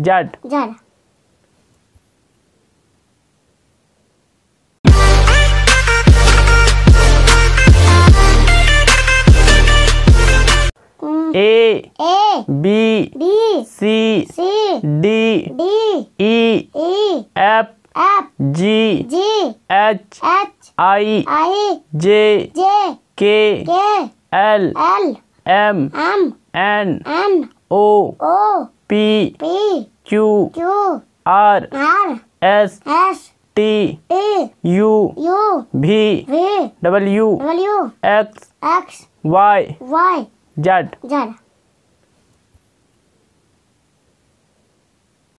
जड Z A A B B C C D D E E F F G G H H I I J J K K L L M M N N O O P P Q Q R R S S T T U U V V W W X X Y Y Z Z